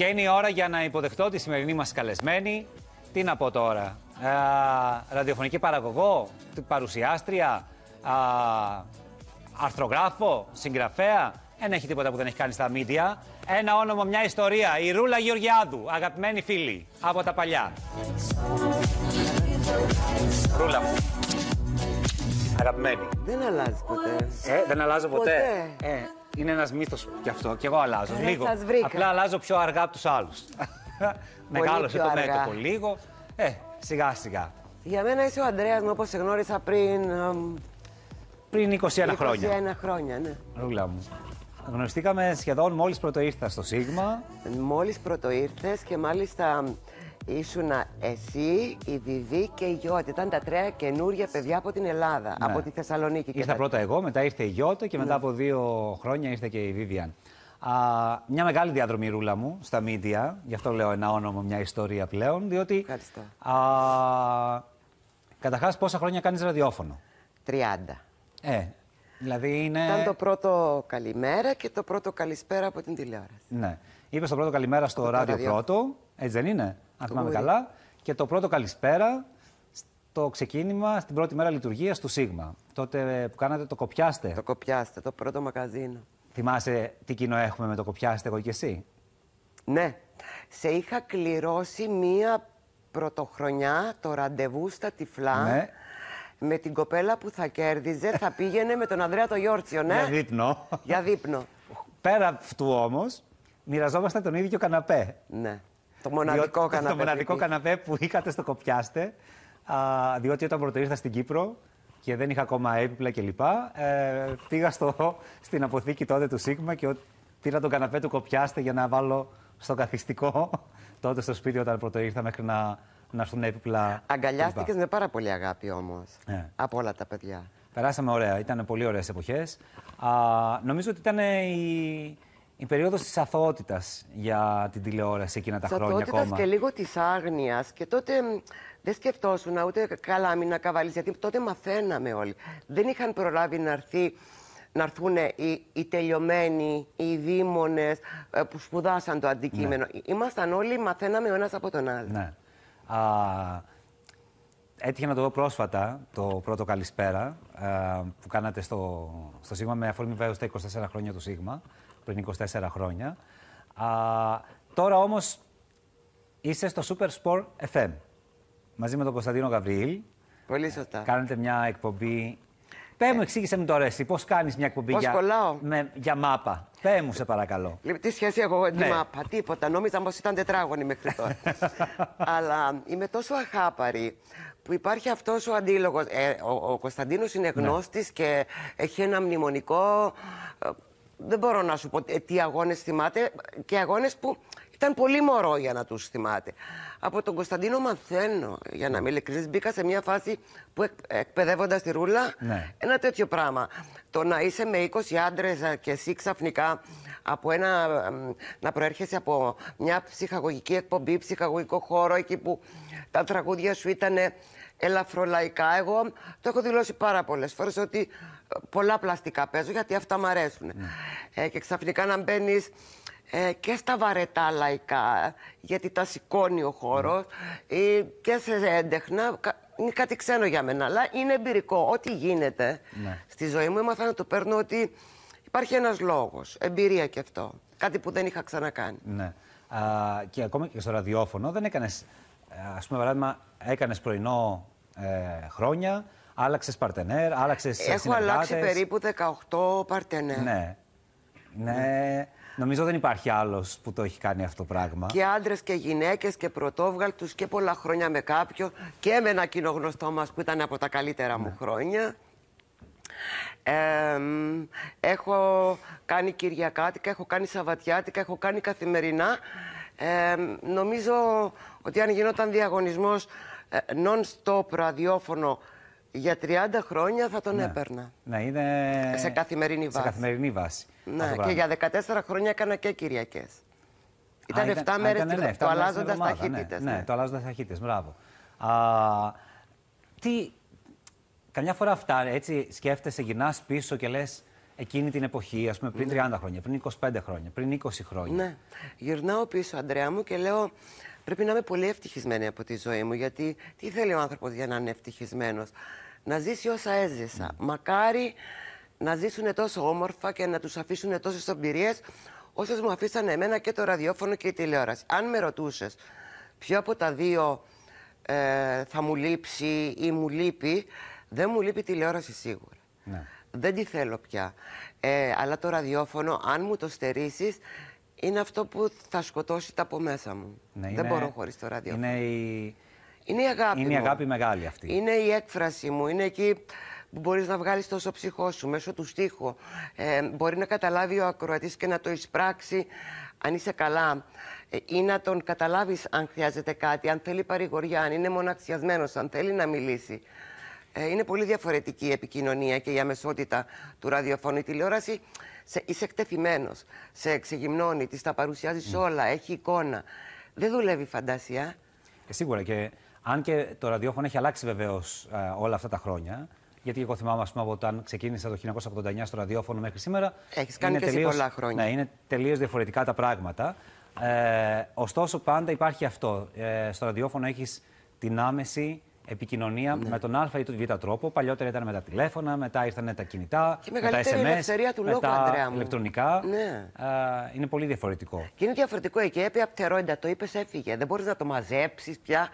Και είναι η ώρα για να υποδεχτώ τη σημερινή μας καλεσμένη. Τι να πω τώρα. ραδιοφωνική παραγωγό, παρουσιάστρια, α, αρθρογράφο, συγγραφέα. Δεν έχει τίποτα που δεν έχει κάνει στα μίντια. Ένα όνομα, μια ιστορία. Η Ρούλα Γεωργιάδου, Αγαπημένη φίλη από τα παλιά. Ρούλα μου. Αγαπημένη. Δεν αλλάζει ποτέ. Ε, δεν αλλάζω ποτέ. ποτέ. Ε. Είναι ένας μύθος κι αυτό. και εγώ αλλάζω. Ε, λίγο. Απλά αλλάζω πιο αργά από τους άλλους. Μεγάλωσε το μέτωπο λίγο. Ε, σιγά σιγά. Για μένα είσαι ο Αντρέα μου όπως σε γνώρισα πριν. Πριν 21, χρόνια. 21 χρόνια, ναι. Ρούλα μου. Γνωριστήκαμε σχεδόν μόλις πρωτοήρθα στο Σίγμα. Μόλις πρώτο και μάλιστα ήσουνα εσύ, η Διδή και η Γιώτα. Ήταν τα τρία καινούργια παιδιά από την Ελλάδα, ναι. από τη Θεσσαλονίκη. Ήρθα και... πρώτα εγώ, μετά ήρθε η Γιώτα και μετά ναι. από δύο χρόνια ήρθε και η Βίβιαν. μια μεγάλη διαδρομή ρούλα μου στα μίντια, γι' αυτό λέω ένα όνομα, μια ιστορία πλέον, διότι... Ευχαριστώ. Α, καταρχάς, πόσα χρόνια κάνεις ραδιόφωνο. 30. Ε, δηλαδή είναι... Ήταν το πρώτο καλημέρα και το πρώτο καλησπέρα από την τηλεόραση. Ναι. Είπες το πρώτο καλημέρα στο ράδιο πρώτο, έτσι δεν είναι, αν θυμάμαι καλά. Και το πρώτο καλησπέρα στο ξεκίνημα, στην πρώτη μέρα λειτουργίας του Σίγμα. Τότε που κάνατε το κοπιάστε. Το κοπιάστε, το πρώτο μακαζίνο. Θυμάσαι τι κοινό έχουμε με το κοπιάστε, εγώ και εσύ. Ναι. Σε είχα κληρώσει μία πρωτοχρονιά το ραντεβού στα τυφλά. Ναι. Με την κοπέλα που θα κέρδιζε θα πήγαινε με τον Ανδρέα το Γιόρτσιο, ναι. Για δείπνο. Για δείπνο. Πέρα αυτού όμως, μοιραζόμαστε τον ίδιο καναπέ. Ναι. Το μοναδικό καναπέ. Το μοναδικό καναπέ που είχατε στο κοπιάστε. Διότι όταν πρωτοήρθα στην Κύπρο και δεν είχα ακόμα έπιπλα κλπ. Ε, πήγα στο, στην αποθήκη τότε του Σίγμα και πήρα τον καναπέ του κοπιάστε για να βάλω στο καθιστικό τότε στο σπίτι όταν πρωτοήρθα μέχρι να, να έρθουν έπιπλα. Αγκαλιάστηκες με πάρα πολύ αγάπη όμως ε. Ναι. από όλα τα παιδιά. Περάσαμε ωραία. Ήταν πολύ ωραίες εποχές. Νομίζω ότι ήταν η η περίοδος της αθωότητας για την τηλεόραση εκείνα τα χρόνια ακόμα. και λίγο της άγνοιας. Και τότε δεν σκεφτόσουν ούτε καλά μην να γιατί τότε μαθαίναμε όλοι. Δεν είχαν προλάβει να έρθει να έρθουν οι, τελειωμένοι, οι δίμονες ε, που σπουδάσαν το αντικείμενο. Ναι. Ήμασταν όλοι, μαθαίναμε ο ένας από τον άλλο. Ναι. Α, έτυχε να το δω πρόσφατα, το πρώτο Καλησπέρα, ε, που κάνατε στο, στο Σίγμα, με αφορμή βέβαια στα 24 χρόνια του Σίγμα πριν 24 χρόνια. Α, τώρα όμως είσαι στο Super Sport FM μαζί με τον Κωνσταντίνο Γαβριήλ. Πολύ σωστά. Ε, κάνετε μια εκπομπή. Πέ μου, ε. εξήγησε με το αρέσει. Πώς κάνεις μια εκπομπή πώς για, με, για μάπα. Πέ μου, σε παρακαλώ. Λοιπόν, τι σχέση έχω με τη ναι. μάπα, τίποτα. Νόμιζα πως ήταν τετράγωνη μέχρι τώρα. Αλλά είμαι τόσο αχάπαρη που υπάρχει αυτός ο αντίλογος. Ε, ο, ο Κωνσταντίνος είναι ναι. γνώστης και έχει ένα μνημονικό δεν μπορώ να σου πω ε, τι αγώνες θυμάται και αγώνες που ήταν πολύ μωρό για να τους θυμάται. Από τον Κωνσταντίνο μαθαίνω, για να είμαι ειλικρινής. Μπήκα σε μια φάση που εκπαιδεύοντας τη ρούλα, ναι. ένα τέτοιο πράγμα. Το να είσαι με 20 άντρε και εσύ ξαφνικά από ένα, να προέρχεσαι από μια ψυχαγωγική εκπομπή, ψυχαγωγικό χώρο, εκεί που τα τραγούδια σου ήταν ελαφρολαϊκά. Εγώ το έχω δηλώσει πάρα πολλές φορές ότι πολλά πλαστικά παίζω γιατί αυτά μου αρέσουν. Ναι. Ε, και ξαφνικά να μπαίνεις ε, και στα βαρετά λαϊκά, γιατί τα σηκώνει ο χώρος, ναι. ή και σε έντεχνα. Είναι κάτι ξένο για μένα, αλλά είναι εμπειρικό. Ό,τι γίνεται ναι. στη ζωή μου, έμαθα να το παίρνω ότι υπάρχει ένας λόγος. Εμπειρία κι αυτό. Κάτι που δεν είχα ξανακάνει. Ναι. και ακόμα και στο ραδιόφωνο δεν έκανες. Ε, Ας πούμε, παράδειγμα, έκανες πρωινό ε, χρόνια, Άλλαξες παρτενέρ, άλλαξες συνεργάτε. Έχω αλλάξει περίπου 18 παρτενέρ. Ναι. Ναι. Νομίζω δεν υπάρχει άλλος που το έχει κάνει αυτό το πράγμα. Και άντρες και γυναίκες και πρωτόβγαλτους και πολλά χρόνια με κάποιο και με ένα κοινό γνωστό μας που ήταν από τα καλύτερα μου ναι. χρόνια. έχω κάνει Κυριακάτικα, έχω κάνει Σαββατιάτικα, έχω κάνει καθημερινά. νομίζω ότι αν γινόταν διαγωνισμός ε, non-stop ραδιόφωνο για 30 χρόνια θα τον ναι. έπαιρνα. Ναι, είναι... Σε καθημερινή βάση. Σε καθημερινή βάση. Ναι, και για 14 χρόνια έκανα και Κυριακές. Ήταν, 7 μέρε ναι, το αλλάζοντα ταχύτητες. Ναι, ναι, ναι το αλλάζοντα ταχύτητες. Μπράβο. Α, τι. Καμιά φορά αυτά, έτσι σκέφτεσαι, γυρνάς πίσω και λες εκείνη την εποχή, ας πούμε πριν 30 ναι. χρόνια, πριν 25 χρόνια, πριν 20 χρόνια. Ναι. Γυρνάω πίσω, Αντρέα μου, και λέω Πρέπει να είμαι πολύ ευτυχισμένη από τη ζωή μου, γιατί τι θέλει ο άνθρωπος για να είναι ευτυχισμένος, Να ζήσει όσα έζησα. Ναι. Μακάρι να ζήσουν τόσο όμορφα και να τους αφήσουν τόσες εμπειρίες όσε μου αφήσαν εμένα και το ραδιόφωνο και η τηλεόραση. Αν με ρωτούσες ποιο από τα δύο ε, θα μου λείψει ή μου λείπει, δεν μου λείπει τηλεόραση σίγουρα. Ναι. Δεν τη θέλω πια. Ε, αλλά το ραδιόφωνο, αν μου το στερήσεις, είναι αυτό που θα σκοτώσει τα από μέσα μου. Ναι, Δεν μπορώ χωρίς το ραδιόφωνο. Είναι η... Είναι η αγάπη Είναι η αγάπη μεγάλη αυτή. Είναι η έκφραση μου. Είναι εκεί που μπορείς να βγάλεις τόσο ψυχό σου μέσω του στίχου. Ε, μπορεί να καταλάβει ο ακροατής και να το εισπράξει αν είσαι καλά ε, ή να τον καταλάβεις αν χρειάζεται κάτι, αν θέλει παρηγοριά, αν είναι μοναξιασμένος, αν θέλει να μιλήσει. Ε, είναι πολύ διαφορετική η επικοινωνία και η αμεσότητα του ραδιοφώνου. Η τηλεόραση σε, είσαι εκτεθειμένος, σε ξεγυμνώνει, τη τα παρουσιάζεις mm. Ναι. όλα, έχει εικόνα. Δεν δουλεύει η φαντασία. Ε, σίγουρα. Και αν και το ραδιόφωνο έχει αλλάξει βεβαίως ε, όλα αυτά τα χρόνια. Γιατί εγώ θυμάμαι, ας πούμε, από όταν ξεκίνησα το 1989 στο ραδιόφωνο μέχρι σήμερα. Έχεις κάνει και τελείως, πολλά χρόνια. Ναι, είναι τελείως διαφορετικά τα πράγματα. Ε, ωστόσο, πάντα υπάρχει αυτό. Ε, στο ραδιόφωνο έχεις την άμεση επικοινωνία ναι. με τον Α ή τον Β τρόπο. Παλιότερα ήταν με τα τηλέφωνα, μετά ήρθαν τα κινητά. Και μεγαλύτερη τα SMS, ελευθερία του λόγου, Ανδρέα μου. ηλεκτρονικά. Ναι. είναι πολύ διαφορετικό. Και είναι διαφορετικό. έπειτα από πτερόντα. το είπες, έφυγε. Δεν μπορείς να το μαζέψεις πια.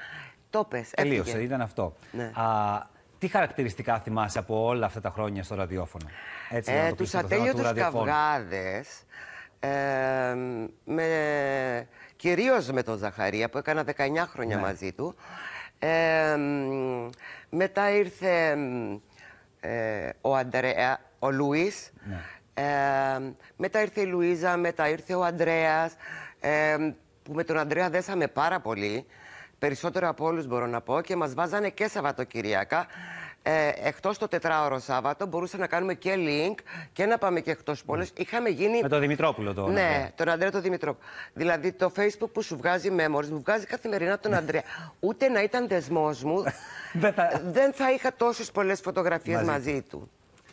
Το πε. Τελείωσε, ήταν αυτό. Ναι. Α, τι χαρακτηριστικά θυμάσαι από όλα αυτά τα χρόνια στο ραδιόφωνο. Έτσι, ε, το τους το ατέλειωτους καυγάδες, ε, με, κυρίως με τον Ζαχαρία που έκανα 19 χρόνια ναι. μαζί του, μετά ήρθε ε, ο Αντρέα, ο Λουίς. Ναι. μετά ήρθε η Λουίζα, μετά ήρθε ο Αντρέας, που με τον Αντρέα δέσαμε πάρα πολύ. Περισσότερο από όλους μπορώ να πω και μας βάζανε και Σαββατοκυριακά ε, εκτός το τετράωρο Σάββατο, μπορούσαμε να κάνουμε και link και να πάμε και εκτός πόλης. Mm. Ναι. Είχαμε γίνει. Με τον Δημητρόπουλο το. Ναι, ναι, τον Αντρέα τον Δημητρόπουλο. Δηλαδή το Facebook που σου βγάζει memories, μου βγάζει καθημερινά τον ναι. Αντρέα. Ούτε να ήταν δεσμός μου, δεν θα είχα τόσες πολλές φωτογραφίες μαζί του.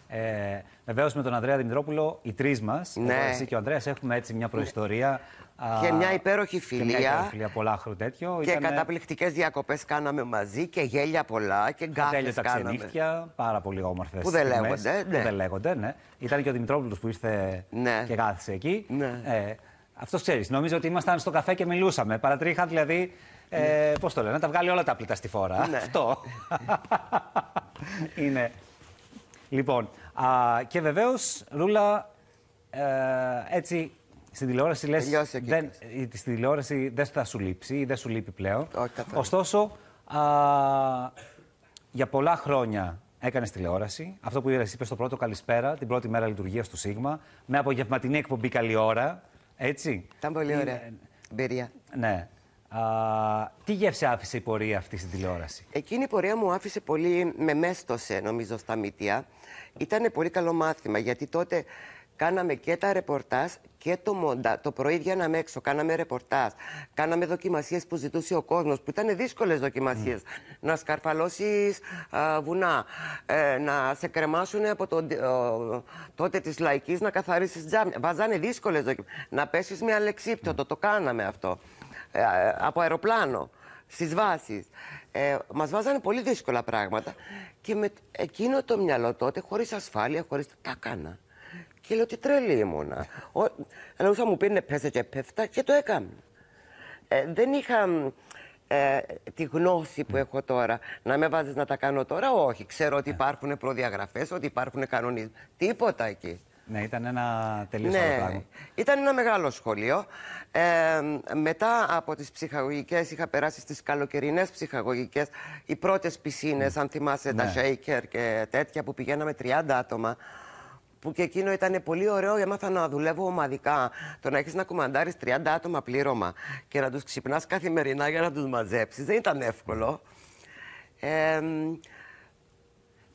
Ε, Βεβαίως με τον Ανδρέα Δημητρόπουλο, οι τρεις μας, ναι. εσύ και ο Ανδρέας, έχουμε έτσι μια προϊστορία. Ναι. Και μια υπέροχη φιλία. Και μια υπέροχη φιλία, πολλά χρόνια τέτοιο. Και Ήτανε... καταπληκτικές διακοπές κάναμε μαζί και γέλια πολλά και γκάφες. τα ξενύχτια, πάρα πολύ όμορφες. Που δεν λέγονται. Ναι. Που δεν λέγονται, ναι. Ήταν και ο Δημητρόπουλος που ήρθε ναι. και κάθισε εκεί. Ναι. Ε, αυτός ξέρεις. Νομίζω ότι ήμασταν στο καφέ και μιλούσαμε. Παρατρίχα δηλαδή. Ε, ναι. Πώς το λένε, να τα βγάλει όλα τα πλήτα στη φορά. Αυτό. Είναι Λοιπόν, α, και βεβαίως, Ρούλα, ε, έτσι στην τηλεόραση λες. Δεν, στην τηλεόραση δεν θα σου λείψει ή δεν σου λείπει πλέον. Όχι, Ωστόσο, α, για πολλά χρόνια έκανες τηλεόραση. Αυτό που είδες, είπες στο πρώτο καλησπέρα, την πρώτη μέρα λειτουργίας του Σίγμα, με απογευματινή εκπομπή καλή ώρα. Έτσι. Ήταν πολύ ωραία. Ε, εμπειρία. Ναι. Α, τι γεύση άφησε η πορεία αυτή στην τηλεόραση. Εκείνη η πορεία μου άφησε πολύ, με μέστοσε νομίζω στα μύτια. Ήταν πολύ καλό μάθημα γιατί τότε κάναμε και τα ρεπορτάζ και το μόντα. Το πρωί βγαίναμε έξω, κάναμε ρεπορτάζ. Κάναμε δοκιμασίες που ζητούσε ο κόσμος, που ήταν δύσκολες δοκιμασίες. Mm. Να σκαρφαλώσεις βουνά, ε, να σε κρεμάσουν από το τότε της λαϊκής, να καθαρίσεις τζάμια. Βάζανε δύσκολες δοκιμασίε. Να πέσεις με αλεξίπτωτο, το κάναμε αυτό. Ε, από αεροπλάνο στις βάσεις. Ε, μας βάζανε πολύ δύσκολα πράγματα. Και με εκείνο το μυαλό τότε, χωρίς ασφάλεια, χωρίς. Τα έκανα. Και λέω ότι τρελή ήμουνα. όσο μου πήρνε πέσε και πέφτα και το έκανα. Ε, δεν είχα ε, τη γνώση που έχω τώρα. Να με βάζεις να τα κάνω τώρα, όχι. Ξέρω ότι ε. υπάρχουν προδιαγραφές, ότι υπάρχουν κανονισμοί. Τίποτα εκεί. Ναι, ήταν ένα τελείως άλλο ναι, πράγμα. Ήταν ένα μεγάλο σχολείο. Ε, μετά από τις ψυχαγωγικές, είχα περάσει στις καλοκαιρινές ψυχαγωγικές. οι πρώτες πισίνες, mm. Ναι. αν θυμάσαι, τα ναι. shaker και τέτοια που πηγαίναμε 30 άτομα που και εκείνο ήταν πολύ ωραίο, έμαθα να δουλεύω ομαδικά. Το να έχεις να κουμαντάρεις 30 άτομα πλήρωμα και να τους ξυπνάς καθημερινά για να τους μαζέψεις δεν ήταν εύκολο. Ε,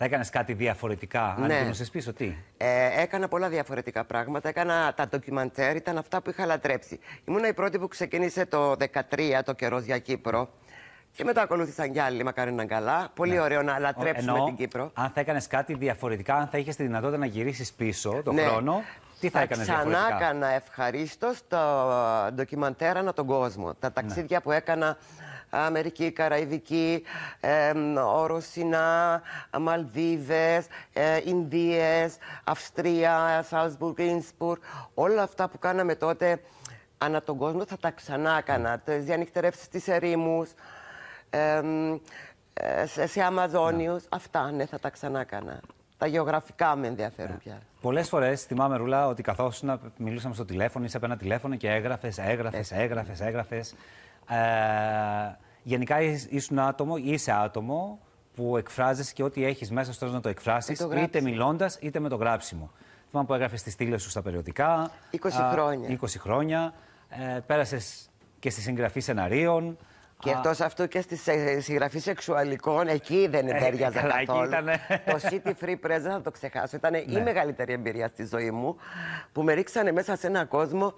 θα έκανες κάτι διαφορετικά, αν ναι. πίσω, τι. Ε, έκανα πολλά διαφορετικά πράγματα. Έκανα τα ντοκιμαντέρ, ήταν αυτά που είχα λατρέψει. Ήμουν η πρώτη που ξεκίνησε το 2013 το καιρό για Κύπρο. Και μετά ακολούθησαν κι άλλοι, μακάρι να καλά. Πολύ ναι. ωραίο να λατρέψουμε την Κύπρο. Αν θα έκανες κάτι διαφορετικά, αν θα είχες τη δυνατότητα να γυρίσεις πίσω τον ναι. χρόνο, τι θα, θα έκανε διαφορετικά. Ξανά έκανα ευχαρίστως το ντοκιμαντέρ ανά τον κόσμο. Τα ναι. ταξίδια που έκανα Αμερική, Καραϊβική, ε, Οροσινά, Μαλδίβες, ε, Ινδίες, Αυστρία, Σάλσμπουργκ, Ινσπουργκ. Όλα αυτά που κάναμε τότε ανά τον κόσμο θα τα ξανά έκανα. Τι διανυκτερεύσεις της ερήμους, ε, σε, σε ναι. Αυτά ναι, θα τα ξανά έκανα. Τα γεωγραφικά με ενδιαφέρουν yeah. Ναι. πια. Πολλές φορές θυμάμαι, Ρουλά, ότι καθώς μιλούσαμε στο τηλέφωνο, είσαι απέναντι τηλέφωνο και έγραφες, έγραφες, έγραφες, έγραφες. Ε, γενικά ένα άτομο, είσαι άτομο που εκφράζει και ό,τι έχεις μέσα στο να το εκφράσεις, είτε μιλώντας είτε με το γράψιμο. Θυμάμαι που έγραφες τι στήλε σου στα περιοδικά. 20 χρόνια. 20 χρόνια. Ε, Πέρασες και στη συγγραφή σεναρίων. Και εκτός αυτού και στη συγγραφή σεξουαλικών, εκεί δεν είναι ε, καθόλου. Το City Free Press, δεν θα το ξεχάσω, ήταν η ναι. μεγαλύτερη εμπειρία στη ζωή μου που με ρίξανε μέσα σε έναν κόσμο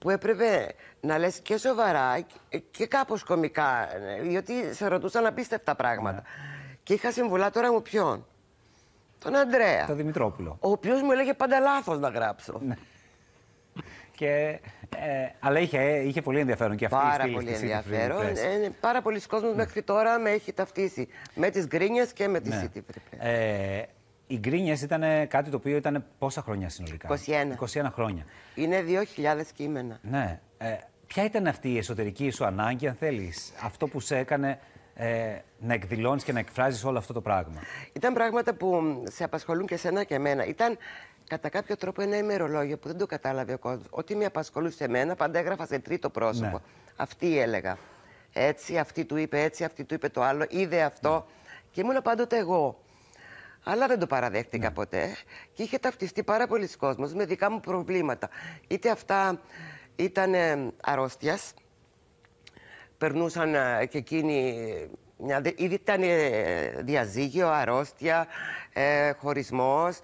που έπρεπε να λες και σοβαρά και κάπως κομικά, ναι, διότι σε ρωτούσαν απίστευτα πράγματα. Ναι. Και είχα συμβουλά τώρα μου ποιον. Τον Αντρέα. Τον Δημητρόπουλο. Ο οποίος μου έλεγε πάντα λάθος να γράψω. Ναι. και, ε, αλλά ε, είχε, πολύ ενδιαφέρον και αυτή η η Πάρα πολύ ενδιαφέρον. Ε, πάρα πολλοί κόσμοι μέχρι τώρα με έχει ταυτίσει με τις γκρίνιες και με τη ναι. Ε, οι γκρίνιες ήταν κάτι το οποίο ήταν πόσα χρόνια συνολικά. 21. 21 χρόνια. Είναι 2.000 κείμενα. Ναι. Ε, ποια ήταν αυτή η εσωτερική σου ανάγκη, αν θέλεις, αυτό που σε έκανε ε, να εκδηλώνεις και να εκφράζεις όλο αυτό το πράγμα. Ήταν πράγματα που σε απασχολούν και σένα και εμένα. Ήταν κατά κάποιο τρόπο ένα ημερολόγιο που δεν το κατάλαβε ο κόσμος. Ό,τι με απασχολούσε εμένα, πάντα έγραφα σε τρίτο πρόσωπο. Ναι. Αυτή έλεγα. Έτσι, αυτή του είπε έτσι, αυτή του είπε το άλλο, είδε αυτό. Ναι. Και ήμουν πάντοτε εγώ. Αλλά δεν το παραδέχτηκα ναι. ποτέ και είχε ταυτιστεί πάρα πολλοί κόσμος με δικά μου προβλήματα. Είτε αυτά ήταν ε, αρρώστιας, περνούσαν ε, και εκείνοι, μια, ήδη ήταν ε, διαζύγιο, αρρώστια, ε, χωρισμός,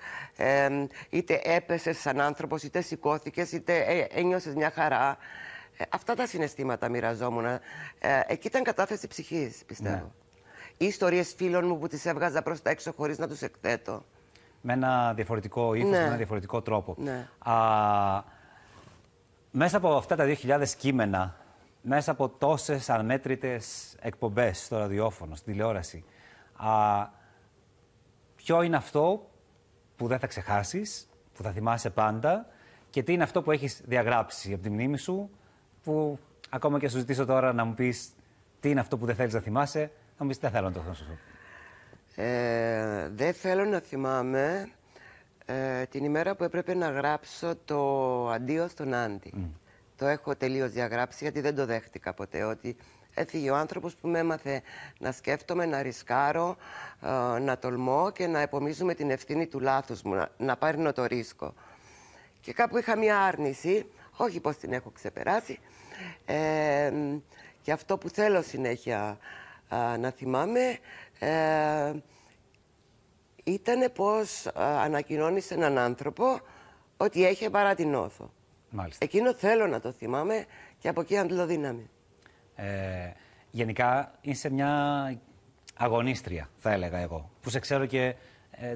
είτε έπεσες σαν άνθρωπος, είτε σηκώθηκες, είτε ένιωσες μια χαρά. αυτά τα συναισθήματα μοιραζόμουν. Ε, εκεί ήταν κατάθεση ψυχής, πιστεύω. Ναι ή ιστορίες φίλων μου που τις έβγαζα προς τα έξω χωρίς να τους εκθέτω. Με ένα διαφορετικό ύφος, ναι. με ένα διαφορετικό τρόπο. Ναι. Α, μέσα από αυτά τα 2.000 κείμενα, μέσα από τόσες αμέτρητε εκπομπές στο ραδιόφωνο, στην τηλεόραση, α, ποιο είναι αυτό που δεν θα ξεχάσεις, που θα θυμάσαι πάντα και τι είναι αυτό που έχεις διαγράψει από τη μνήμη σου, που ακόμα και σου ζητήσω τώρα να μου πεις τι είναι αυτό που δεν θέλεις να θυμάσαι, Νομίζω δεν θέλω να το Ε, δεν θέλω να θυμάμαι ε, την ημέρα που έπρεπε να γράψω το αντίο στον Άντι. Το έχω τελείως διαγράψει γιατί δεν το δέχτηκα ποτέ ότι έφυγε ο άνθρωπος που με έμαθε να σκέφτομαι, να ρισκάρω, ε, να τολμώ και να επομίζουμε την ευθύνη του λάθους μου, να, να πάρνω το ρίσκο. Και κάπου είχα μια άρνηση, όχι πως την έχω ξεπεράσει, ε, και αυτό που θέλω συνέχεια α, να θυμάμαι ε, ήταν πως ε, ανακοινώνεις σε έναν άνθρωπο ότι έχει παρά την όθο. Μάλιστα. Εκείνο θέλω να το θυμάμαι και από εκεί αντλοδύναμη. Ε, γενικά είσαι μια αγωνίστρια, θα έλεγα εγώ, που σε ξέρω και ε,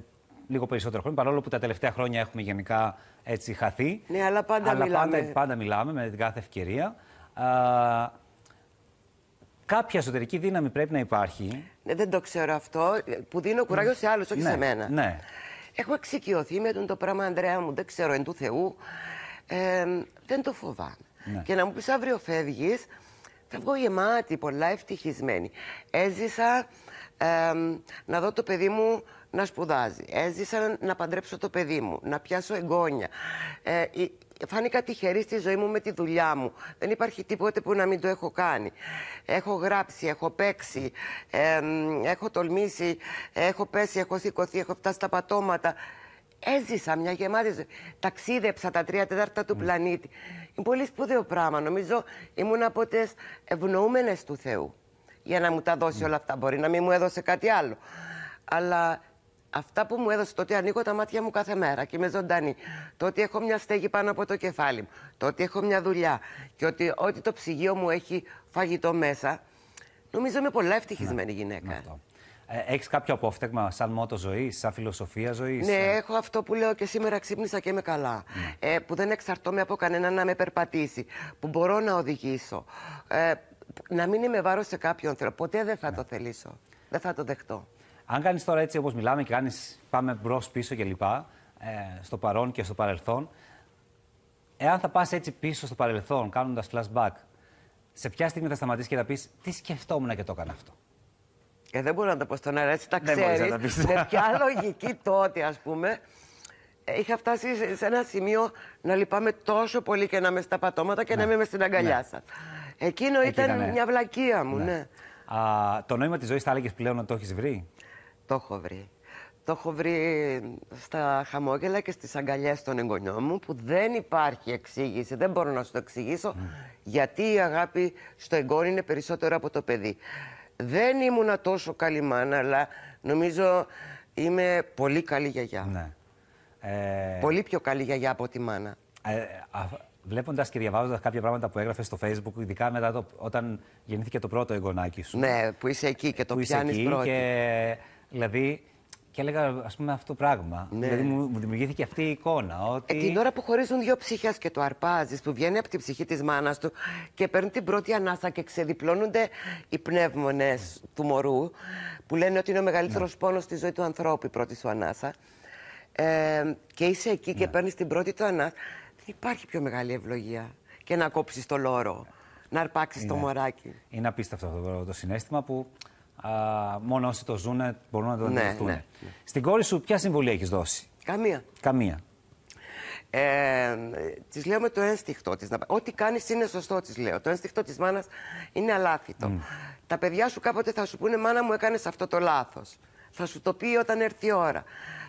λίγο περισσότερο χρόνο, παρόλο που τα τελευταία χρόνια έχουμε γενικά έτσι χαθεί. Ναι, αλλά πάντα μιλάμε. Πάντα, πάντα μιλάμε με την κάθε ευκαιρία. Α, Κάποια εσωτερική δύναμη πρέπει να υπάρχει. Ναι, δεν το ξέρω αυτό. Που δίνω κουράγιο σε άλλους, όχι σε ναι, μένα. Ναι. Έχω εξοικειωθεί με τον το πράγμα, Ανδρέα μου. Δεν ξέρω εν του Θεού. Ε, δεν το φοβάμαι. Ναι. Και να μου πεις αύριο φεύγεις, θα βγω γεμάτη, πολλά ευτυχισμένη. Έζησα ε, να δω το παιδί μου να σπουδάζει. Έζησα να παντρέψω το παιδί μου, να πιάσω εγγόνια. Ε, φάνηκα τυχερή στη ζωή μου με τη δουλειά μου. Δεν υπάρχει τίποτε που να μην το έχω κάνει. Έχω γράψει, έχω παίξει, έχω τολμήσει, έχω πέσει, έχω σηκωθεί, έχω φτάσει στα πατώματα. Έζησα μια γεμάτη ζωή. Ταξίδεψα τα τρία τέταρτα του ναι. πλανήτη. Είναι πολύ σπουδαίο πράγμα. Νομίζω ήμουν από τις ευνοούμενες του Θεού για να μου τα δώσει ναι. όλα αυτά. Μπορεί να μην μου έδωσε κάτι άλλο. Αλλά αυτά που μου έδωσε, το ότι ανοίγω τα μάτια μου κάθε μέρα και είμαι ζωντανή, το ότι έχω μια στέγη πάνω από το κεφάλι μου, το ότι έχω μια δουλειά και ότι, ότι το ψυγείο μου έχει φαγητό μέσα, νομίζω είμαι πολλά ευτυχισμένη ναι, γυναίκα. Ναι, ε, έχεις κάποιο αποφτέγμα σαν μότο ζωής, σαν φιλοσοφία ζωής. Ναι, έχω αυτό που λέω και σήμερα ξύπνησα και είμαι καλά. Ναι. Ε, που δεν εξαρτώμαι από κανέναν να με περπατήσει. Που μπορώ να οδηγήσω. Ε, να μην είμαι βάρος σε κάποιον. Ποτέ δεν θα ναι. το θελήσω. Δεν θα το δεχτώ. Αν κάνεις τώρα έτσι όπως μιλάμε και κάνεις, πάμε μπρο-πίσω κλπ. Ε, στο παρόν και στο παρελθόν. Εάν θα πας έτσι πίσω στο παρελθόν, κάνοντας flashback, σε ποια στιγμή θα σταματήσεις και θα πεις Τι σκεφτόμουν και το έκανα αυτό. Ε, δεν μπορώ να το πω στον αέρα, έτσι τα ξέρει. σε ποια λογική τότε, ας πούμε, ε, είχα φτάσει σε ένα σημείο να λυπάμαι τόσο πολύ και να είμαι στα πατώματα και ναι. να είμαι στην αγκαλιά ναι. σας. Εκείνο ήταν, ναι. μια βλακεία μου, ναι. ναι. Α, το νόημα της ζωής θα έλεγες πλέον να το έχεις βρει. Το έχω βρει. Το έχω βρει στα χαμόγελα και στις αγκαλιές των εγγονιών μου που δεν υπάρχει εξήγηση, δεν μπορώ να σου το εξηγήσω ναι. γιατί η αγάπη στο εγγόνι είναι περισσότερο από το παιδί. Δεν ήμουνα τόσο καλή μάνα, αλλά νομίζω είμαι πολύ καλή γιαγιά. Ναι. Ε... Πολύ πιο καλή γιαγιά από τη μάνα. Ε, α... Βλέποντας και διαβάζοντας κάποια πράγματα που έγραφες στο Facebook, ειδικά μετά το, όταν γεννήθηκε το πρώτο εγγονάκι σου. Ναι, που είσαι εκεί και το πιάνει πρώτο. Δηλαδή, και έλεγα ας πούμε αυτό το πράγμα. Ναι. Δηλαδή μου, δημιουργήθηκε αυτή η εικόνα. Ότι... την ώρα που χωρίζουν δύο ψυχές και το αρπάζεις, που βγαίνει από την ψυχή της μάνας του και παίρνει την πρώτη ανάσα και ξεδιπλώνονται οι πνεύμονες του μωρού, που λένε ότι είναι ο μεγαλύτερος ναι. πόνος στη ζωή του ανθρώπου η πρώτη σου ανάσα. Ε, και είσαι εκεί ναι. και παίρνεις την πρώτη του ανάσα. Δεν υπάρχει πιο μεγάλη ευλογία. Και να κόψεις το λόρο, να αρπάξεις το ναι. μωράκι. Είναι απίστευτο αυτό το, το συνέστημα που α, μόνο όσοι το ζουν μπορούν να το ναι, αντιληφθούν. Ναι, ναι, Στην κόρη σου, ποια συμβουλή έχεις δώσει, Καμία. Καμία. Ε, της λέω με το ένστικτο της. Ό,τι κάνεις είναι σωστό, της λέω. Το ένστικτο της μάνας είναι αλάθητο. Mm. Τα παιδιά σου κάποτε θα σου πούνε, Μάνα μου, έκανες αυτό το λάθος. Θα σου το πει όταν έρθει η ώρα.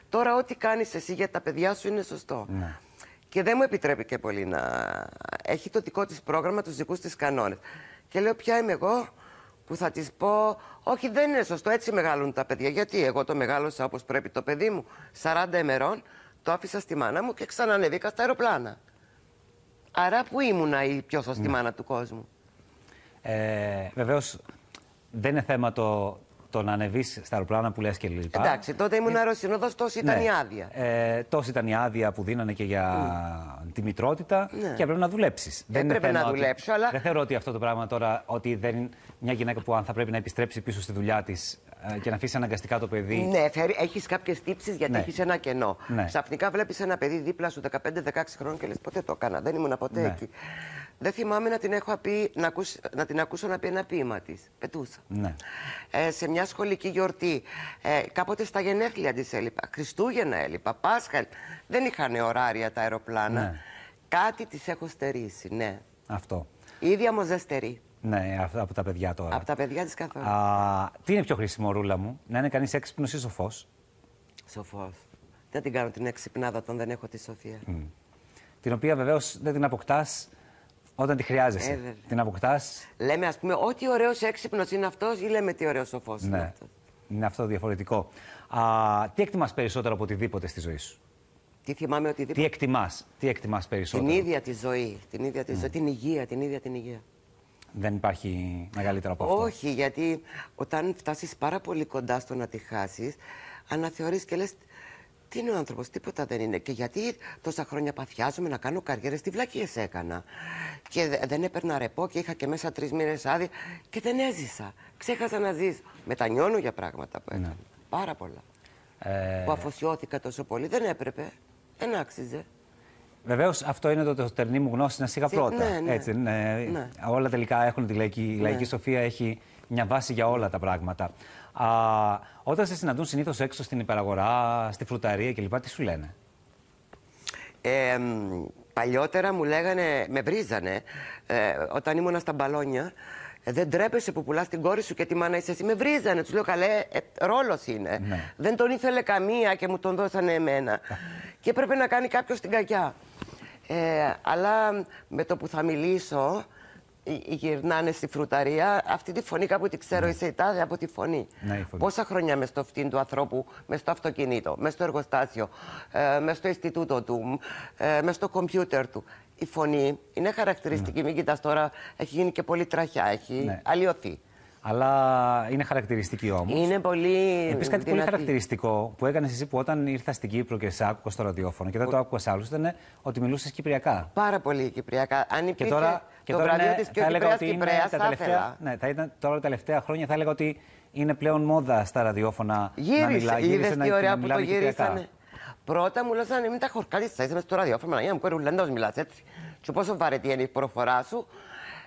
Τώρα, ό,τι κάνεις εσύ για τα παιδιά σου είναι σωστό. Mm. Και δεν μου επιτρέπει και πολύ να. Έχει το δικό της πρόγραμμα, τους δικούς της κανόνες. Και λέω, Ποια είμαι εγώ, που θα της πω, Όχι, δεν είναι σωστό, έτσι μεγαλούν τα παιδιά. Γιατί εγώ το μεγάλωσα όπως πρέπει το παιδί μου. 40 ημερών το άφησα στη μάνα μου και ξανανεβήκα στα αεροπλάνα. Άρα που ήμουνα η πιο σωστή ναι. μάνα του κόσμου. Ε, Βεβαίως δεν είναι θέμα το, το να ανεβείς στα αεροπλάνα που λες και λοιπά. Εντάξει, τότε ήμουν ε, αεροσυνοδός, τόση ήταν ναι. η άδεια. Ε, τόση ήταν η άδεια που δίνανε και για mm. τη μητρότητα ναι. και έπρεπε να δουλέψεις. Ε, δεν έπρεπε να δουλέψω, αλλά. Δεν θεωρώ ότι αυτό το πράγμα τώρα, ότι δεν, μια γυναίκα που αν θα πρέπει να επιστρέψει πίσω στη δουλειά της ε, και να αφήσει αναγκαστικά το παιδί. Ναι, έχεις κάποιες τύψεις γιατί ναι. έχεις ένα κενό. Ναι. Ξαφνικά βλέπεις ένα παιδί δίπλα σου 15-16 χρόνων και λες: Ποτέ το έκανα, δεν ήμουν ποτέ ναι. εκεί. Δεν θυμάμαι να την, έχω πει, να, ακούσω, να την ακούσω να πει ένα ποίημα της. Πετούσα. Ναι. Ε, σε μια σχολική γιορτή. Ε, κάποτε στα γενέθλια της έλειπα. Χριστούγεννα έλειπα. Πάσχα. Δεν είχαν ωράρια τα αεροπλάνα. Ναι. Κάτι τη έχω στερήσει, ναι. Αυτό. Η ίδια μου ζεστερή. Ναι, από τα παιδιά τώρα. Από τα παιδιά της καθόλου. Α, τι είναι πιο χρήσιμο, Ρούλα μου, να είναι κανείς έξυπνος ή σοφός. Σοφός. Δεν την κάνω την εξυπνάδα όταν δεν έχω τη σοφία. Την οποία βεβαίως δεν την αποκτάς όταν τη χρειάζεσαι. Ε, την αποκτάς. Λέμε, ας πούμε, ό,τι ωραίος έξυπνος είναι αυτός, ή λέμε τι ωραίο σοφός ναι. είναι αυτό. Είναι αυτό διαφορετικό. Α, τι εκτιμάς περισσότερο από οτιδήποτε στη ζωή σου. Τι θυμάμαι οτιδήποτε. Τι εκτιμάς τι εκτιμάς περισσότερο. Την ίδια τη ζωή. Την ίδια τη ναι. ζωή. Την υγεία. Την ίδια την υγεία. Δεν υπάρχει μεγαλύτερο από αυτό. Όχι, γιατί όταν φτάσεις πάρα πολύ κοντά στο να τη χάσεις, αναθεωρείς και λες τι είναι ο άνθρωπος, τίποτα δεν είναι. Και γιατί τόσα χρόνια παθιάζομαι να κάνω καριέρες, τι βλακίες έκανα. Και δεν έπαιρνα ρεπό και είχα και μέσα τρεις μήνες άδεια και δεν έζησα. Ξέχασα να ζεις. Μετανιώνω για πράγματα που ναι. έκανα. Ναι. Πάρα πολλά. Ε... Που αφοσιώθηκα τόσο πολύ. Δεν έπρεπε. Δεν άξιζε. Βεβαίως αυτό είναι το, τερνή μου γνώση να σίγα πρώτα. Ναι, ναι. Έτσι, ναι. Ναι. Όλα τελικά έχουν τη λαϊκή, η λαϊκή σοφία έχει μια βάση για όλα τα πράγματα όταν σε συναντούν συνήθως έξω στην υπεραγορά, στη φρουταρία κλπ., τι σου λένε. παλιότερα μου λέγανε, με βρίζανε, ε, όταν ήμουνα στα μπαλόνια, ε, δεν τρέπεσαι που πουλάς την κόρη σου και τη μάνα είσαι εσύ. Με βρίζανε. Τους λέω καλέ, ε, ρόλος είναι. Ναι. Δεν τον ήθελε καμία και μου τον δώσανε εμένα. και έπρεπε να κάνει κάποιος την κακιά. Ε, αλλά με το που θα μιλήσω, γυρνάνε στη φρουταρία. Αυτή τη φωνή κάπου τη ξέρω, ναι. είσαι η από τη φωνή. Ναι, η φωνή. Πόσα χρόνια μες στο φτύν του ανθρώπου, μες στο αυτοκίνητο, μες στο εργοστάσιο, ε, μες στο Ινστιτούτο του, ε, μες στο κομπιούτερ του. Η φωνή είναι χαρακτηριστική. Ναι. Μην κοιτάς τώρα, έχει γίνει και πολύ τραχιά, έχει ναι. αλλοιωθεί. Αλλά είναι χαρακτηριστική όμως. Είναι πολύ. Επίσης, κάτι πολύ χαρακτηριστικό που έκανες εσύ που όταν ήρθα στην Κύπρο και σε άκουγα στο ραδιόφωνο και δεν το άκουγα άλλου ήταν ότι μιλούσες κυπριακά. Πάρα πολύ κυπριακά. Αν υπήρχε και τώρα, και τώρα της και Κυπρέας θα Ναι, θα ήταν τώρα τα τελευταία χρόνια θα έλεγα ότι είναι πλέον μόδα στα ραδιόφωνα γύρισε, να μιλάει. Γύρισε, τι ωραία που το γύρισανε. Πρώτα μου λέγανε μην τα χορκάζεις, θα είσαι στο ραδιόφωνο, να μου κορουλέντας μιλάς έτσι. Του πόσο βαρετή είναι η προφορά σου,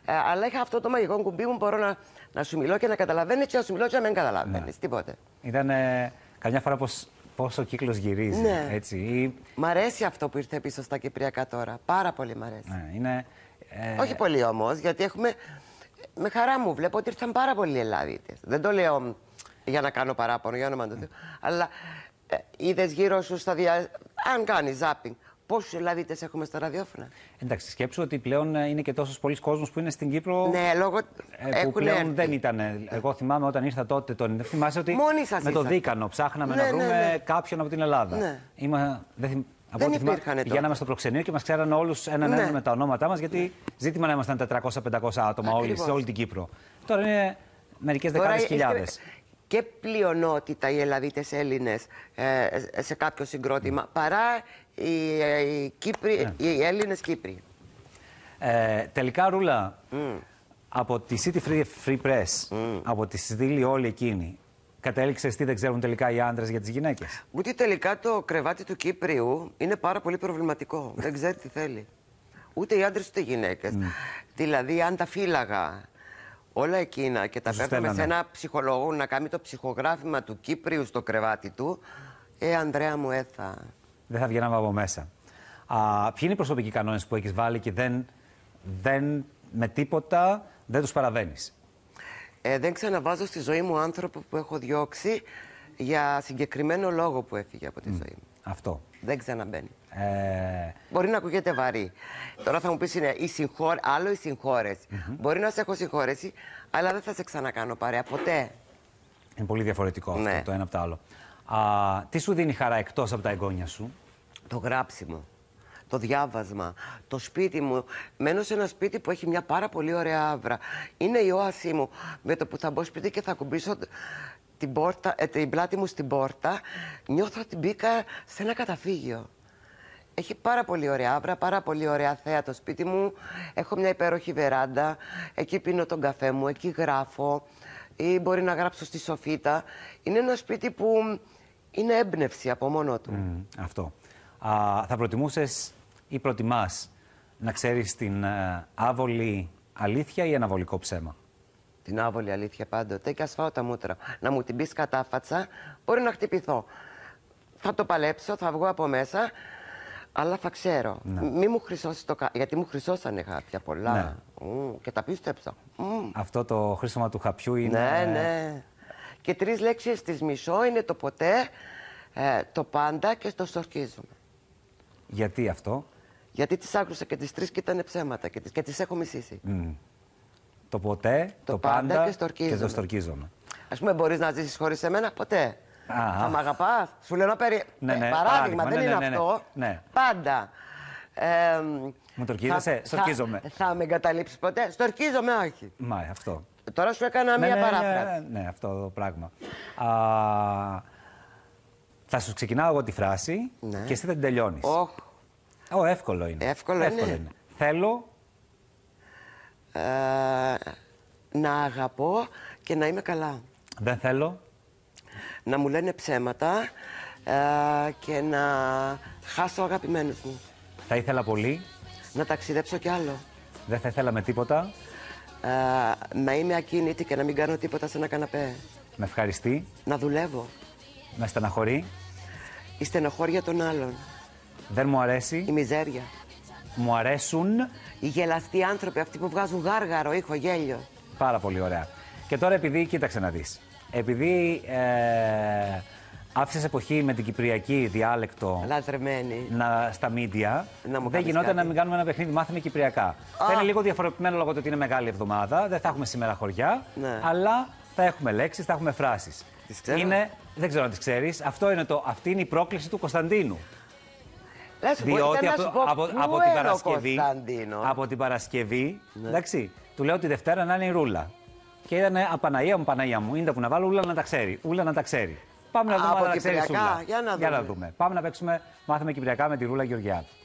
ε, αλλά είχα αυτό το μαγικό κουμπί μου. Μπορώ να, να σου μιλώ και να καταλαβαίνεις και να σου μιλώ και να μην καταλαβαίνεις. Ναι. Τίποτε. Ήταν ε, καμιά φορά πως, πόσο ο κύκλος γυρίζει. Ναι. Έτσι. Μ' αρέσει αυτό που ήρθε πίσω στα Κυπριακά τώρα. Πάρα πολύ μ' αρέσει. Ναι, είναι, ε... Όχι πολύ όμως, γιατί έχουμε. Με χαρά μου βλέπω ότι ήρθαν πάρα πολλοί Ελλάδοι. Δεν το λέω για να κάνω παράπονο, για όνομα του Θεού. Αλλά ε, είδες γύρω σου στα δια... Αν κάνεις ζάπινγκ, Πόσους Ελλαδίτες έχουμε στα ραδιόφωνα. Εντάξει, σκέψω ότι πλέον ε, είναι και τόσος πολλοί κόσμος που είναι στην Κύπρο. Ναι, λόγω. Ε, που έχουν πλέον έρθει. δεν ήταν. Ε, εγώ θυμάμαι όταν ήρθα τότε τον. Θυμάσαι ότι. Μόνοι σας με το δίκανο ψάχναμε ναι, να ναι, βρούμε ναι, ναι. κάποιον από την Ελλάδα. Ναι. Είμα... Δεν, θυμ... δεν υπήρχαν τότε. Πηγαίναμε στο προξενείο και μας ξέρανε όλους έναν ναι. με τα ονόματά μας, γιατί ναι. ζήτημα να ήμασταν 400-500 άτομα όλοι, σε όλη την Κύπρο. Τώρα είναι μερικές δεκάδε χιλιάδες και πλειονότητα οι Ελλαδίτες Έλληνες ε, σε κάποιο συγκρότημα ναι. παρά οι, ε, ναι. οι, Έλληνες Κύπροι. Ε, τελικά, Ρούλα, από τη City Free, Press, από τη στήλη όλη εκείνη, κατέληξες τι δεν ξέρουν τελικά οι άντρες για τις γυναίκες. Ούτε τελικά το κρεβάτι του Κύπριου είναι πάρα πολύ προβληματικό. δεν ξέρει τι θέλει. Ούτε οι άντρες ούτε οι γυναίκες. Δηλαδή, αν τα φύλαγα όλα εκείνα και τα παίρνουμε σε ένα ψυχολόγο να κάνει το ψυχογράφημα του Κύπριου στο κρεβάτι του. Ε, Ανδρέα μου, έθα. Δεν θα βγαίναμε από μέσα. Α, ποιοι είναι οι προσωπικοί κανόνες που έχεις βάλει και δεν, δεν με τίποτα δεν τους παραβαίνεις. Ε, δεν ξαναβάζω στη ζωή μου άνθρωπο που έχω διώξει για συγκεκριμένο λόγο που έφυγε από τη ζωή μου. Αυτό. Δεν ξαναμπαίνει. Ε... Μπορεί να ακούγεται βαρύ. Τώρα θα μου πεις είναι η άλλο η συγχώρεση. Mm -hmm. Μπορεί να σε έχω συγχώρεση, αλλά δεν θα σε ξανακάνω παρέα ποτέ. Είναι πολύ διαφορετικό αυτό ναι. το ένα από το άλλο. Α, τι σου δίνει χαρά εκτός από τα εγγόνια σου, Το γράψιμο. Το διάβασμα, το σπίτι μου. Μένω σε ένα σπίτι που έχει μια πάρα πολύ ωραία άβρα. Είναι η όασή μου. Με το που θα μπω σπίτι και θα κουμπίσω την, πόρτα, ε, την πλάτη μου στην πόρτα, νιώθω ότι μπήκα σε ένα καταφύγιο. Έχει πάρα πολύ ωραία άβρα, πάρα πολύ ωραία θέα το σπίτι μου. Έχω μια υπέροχη βεράντα. Εκεί πίνω τον καφέ μου, εκεί γράφω. Ή μπορεί να γράψω στη σοφίτα. Είναι ένα σπίτι που είναι έμπνευση από μόνο του. αυτό. Α, θα προτιμούσες ή προτιμάς να ξέρεις την ε, άβολη αλήθεια ή αναβολικό ψέμα. Την άβολη αλήθεια πάντοτε και ασφάω τα μούτρα. Να μου την πεις κατάφατσα, μπορεί να χτυπηθώ. Θα το παλέψω, θα βγω από μέσα, αλλά θα ξέρω. Ναι. Μην μου χρυσώσεις το Γιατί μου χρυσώσανε χάπια πολλά. Ναι. και τα πίστεψα. Mm. Αυτό το χρήσιμο του χαπιού ναι, είναι. Ναι, ναι. Και τρεις λέξεις της μισό είναι το ποτέ, ε, το πάντα και το στορκίζουμε. Γιατί αυτό. Γιατί τις άκουσα και τις τρεις και ήταν ψέματα και τις και τις έχω μισήσει. Το ποτέ, το, πάντα, και, και το στορκίζομαι. Ας πούμε, μπορείς να ζήσεις χωρίς εμένα ποτέ. Θα μ' αγαπάς. Σου λέω ένα περί... Ναι, ναι, ε, παράδειγμα, δεν ναι, είναι αυτό. Πάντα. Ε, μου τορκίζεσαι, στορκίζομαι. Θα, με εγκαταλείψεις ποτέ. Στορκίζομαι, όχι. Μα, αυτό. Τώρα σου έκανα μία παράφραση. Ναι, αυτό το πράγμα. Α, θα σου ξεκινάω εγώ τη φράση και εσύ δεν την τελειώνεις. Oh. εύκολο είναι. Εύκολο, είναι. Θέλω. Ε, να αγαπώ και να είμαι καλά. Δεν θέλω να μου λένε ψέματα ε, και να χάσω αγαπημένους μου. Θα ήθελα πολύ. Να ταξιδέψω κι άλλο. Δεν θα ήθελα με τίποτα. να ε, είμαι ακίνητη και να μην κάνω τίποτα σε ένα καναπέ. Με ευχαριστεί. Να δουλεύω. Να στεναχωρεί. Η στενοχώρια των άλλων. Δεν μου αρέσει. Η μιζέρια. Μου αρέσουν. Οι γελαστοί άνθρωποι, αυτοί που βγάζουν γάργαρο, ήχο, γέλιο. Πάρα πολύ ωραία. Και τώρα επειδή κοίταξε να δεις επειδή ε, άφησες εποχή με την κυπριακή διάλεκτο Να, στα μίντια, δεν γινόταν να μην κάνουμε ένα παιχνίδι μάθημα κυπριακά. Α. είναι λίγο διαφορετημένο λόγω του ότι είναι μεγάλη εβδομάδα, δεν θα έχουμε σήμερα χωριά, ναι. αλλά θα έχουμε λέξεις, θα έχουμε φράσεις. Τις Είναι, δεν ξέρω αν τις ξέρεις, αυτό είναι το, αυτή είναι η πρόκληση του Κωνσταντίνου. Λες, Διότι από, από, από, από, την Παρασκευή, από την Παρασκευή, ναι. εντάξει, του λέω τη Δευτέρα να είναι η Ρούλα και ήταν Απαναία μου, Παναγία μου. Είναι τα που να βάλω, ούλα να τα ξέρει. Ούλα να τα ξέρει. Πάμε να δούμε αν τα ξέρει. Για, να δούμε. Για να δούμε. Πάμε να παίξουμε, μάθαμε κυπριακά με τη Ρούλα Γεωργιάδου.